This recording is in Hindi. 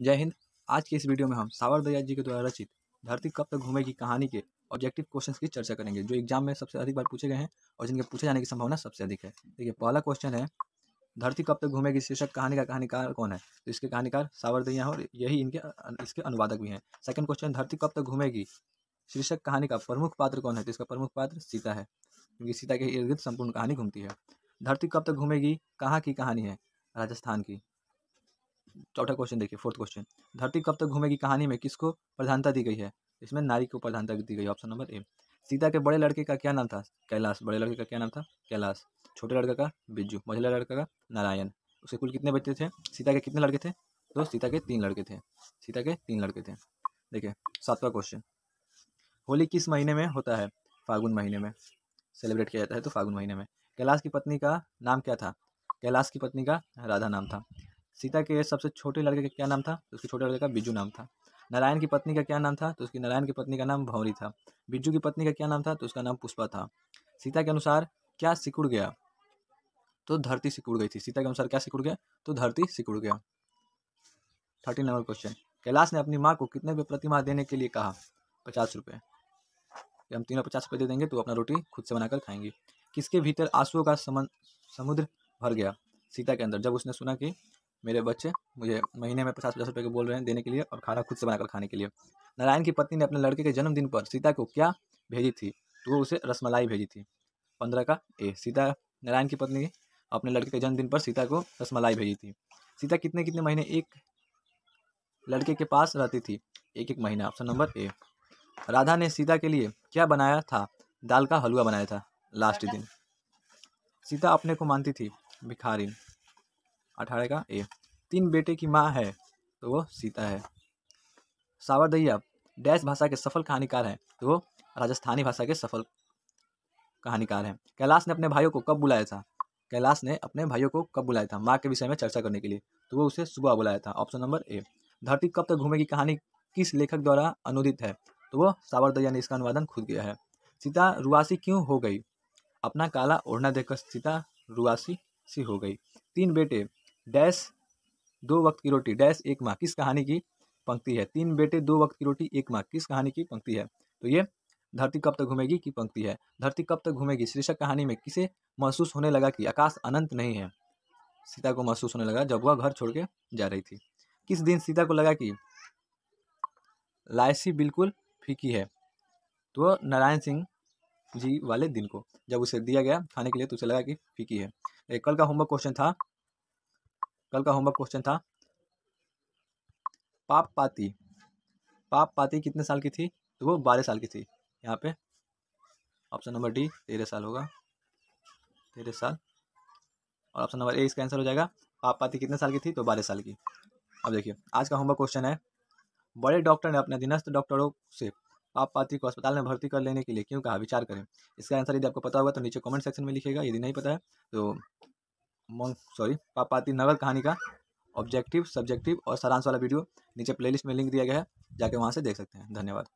जय हिंद आज के इस वीडियो में हम सावर दया जी के द्वारा रचित धरती कब तक घूमेगी कहानी के ऑब्जेक्टिव क्वेश्चंस की चर्चा करेंगे जो एग्जाम में सबसे अधिक बार पूछे गए हैं और जिनके पूछे जाने की संभावना सबसे अधिक है देखिए पहला क्वेश्चन है धरती कब तक घूमेगी शीर्षक कहानी का कहानीकार कौन है तो इसके कहानीकार सावर दया और यही इनके इसके अनुवादक भी हैं सेकंड क्वेश्चन धरती कब तक घूमेगी शीर्षक कहानी का प्रमुख पात्र कौन है तो इसका प्रमुख पात्र सीता है क्योंकि सीता के इर्द गिर्द संपूर्ण कहानी घूमती है धरती कब तक घूमेगी कहाँ की कहानी है राजस्थान की चौथा क्वेश्चन देखिए फोर्थ क्वेश्चन धरती कब तक घूमेगी कहानी में किसको प्रधानता दी गई है इसमें नारी को प्रधानता दी गई ऑप्शन नंबर ए सीता के बड़े लड़के का क्या नाम था कैलाश बड़े लड़के का क्या नाम था कैलाश छोटे लड़का का बिज्जू मझला लड़का का नारायण उसके कुल कितने बच्चे थे सीता के कितने लड़के थे तो सीता के तीन लड़के थे सीता के तीन लड़के थे देखिए सातवां क्वेश्चन होली किस महीने में होता है फागुन महीने में सेलिब्रेट किया जाता है तो फागुन महीने में कैलाश की पत्नी का नाम क्या था कैलाश की पत्नी का राधा नाम था सीता के सबसे छोटे लड़के का क्या नाम था तो उसके छोटे लड़के का बिजू नाम था नारायण की पत्नी का क्या नाम था तो उसकी नारायण की पत्नी का नाम भौरी था बिजू की पत्नी का क्या नाम था तो उसका नाम पुष्पा था सीता के अनुसार क्या सिकुड़ गया तो धरती सिकुड़ गई थी सीता के अनुसार क्या सिकुड़ गया तो धरती सिकुड़ गया थर्टीन नंबर क्वेश्चन कैलाश ने अपनी माँ को कितने रुपये प्रतिमाह देने के लिए कहा पचास रुपये हम तीनों पचास रुपये दे देंगे तो अपना रोटी खुद से बनाकर खाएंगे किसके भीतर आंसुओं का समुद्र भर गया सीता के अंदर जब उसने सुना कि मेरे बच्चे मुझे महीने में पचास पचास रुपये के बोल रहे हैं देने के लिए और खाना खुद से बनाकर खाने के लिए नारायण की पत्नी ने अपने लड़के के जन्मदिन पर सीता को क्या भेजी थी तो वो उसे रसमलाई भेजी थी पंद्रह का ए सीता नारायण की पत्नी अपने लड़के के जन्मदिन पर सीता को रसमलाई भेजी थी सीता कितने कितने महीने एक लड़के के पास रहती थी एक एक महीना ऑप्शन नंबर ए राधा ने सीता के लिए क्या बनाया था दाल का हलवा बनाया था लास्ट दिन सीता अपने को मानती थी भिखारी अठारह का ए तीन बेटे की माँ है तो वो सीता है सावरदैया डैश भाषा के सफल कहानीकार हैं तो वो राजस्थानी भाषा के सफल कहानीकार हैं कैलाश ने अपने भाइयों को कब बुलाया था कैलाश ने अपने भाइयों को कब बुलाया था माँ के विषय में चर्चा करने के लिए तो वो उसे सुबह बुलाया था ऑप्शन नंबर ए धरती कब तक घूमेगी कहानी किस लेखक द्वारा अनुदित है तो वो सावरदैया ने इसका अनुवादन खुद किया है सीता रुआसी क्यों हो गई अपना काला ओढ़ना देखकर सीता रुआसी सी हो गई तीन बेटे डैश दो वक्त की रोटी डैश एक माँ किस कहानी की पंक्ति है तीन बेटे दो वक्त की रोटी एक माँ किस कहानी की पंक्ति है तो ये धरती कब तक घूमेगी की पंक्ति है धरती कब तक घूमेगी शीर्षक कहानी में किसे महसूस होने लगा कि आकाश अनंत नहीं है सीता को महसूस होने लगा जब वह घर छोड़ के जा रही थी किस दिन सीता को लगा कि लायसी बिल्कुल फीकी है तो नारायण सिंह जी वाले दिन को जब उसे दिया गया खाने के लिए तो उसे लगा कि फीकी है कल का होमवर्क क्वेश्चन था कल का होमवर्क क्वेश्चन था पाप पाती पाप पाती कितने साल की थी तो वो बारह साल की थी यहाँ पे ऑप्शन नंबर डी तेरह साल होगा तेरह साल और ऑप्शन नंबर ए इसका आंसर हो जाएगा पाप पाती कितने साल की थी तो बारह साल की अब देखिए आज का होमवर्क क्वेश्चन है बड़े डॉक्टर ने अपने अधीनस्थ डॉक्टरों से पाप पाती को अस्पताल में भर्ती कर लेने के लिए क्यों कहा विचार करें इसका आंसर यदि आपको पता होगा तो नीचे कमेंट सेक्शन में लिखेगा यदि नहीं पता है तो सॉरी पापाती नगर कहानी का ऑब्जेक्टिव सब्जेक्टिव और सारांश वाला वीडियो नीचे प्लेलिस्ट में लिंक दिया गया है जाके वहाँ से देख सकते हैं धन्यवाद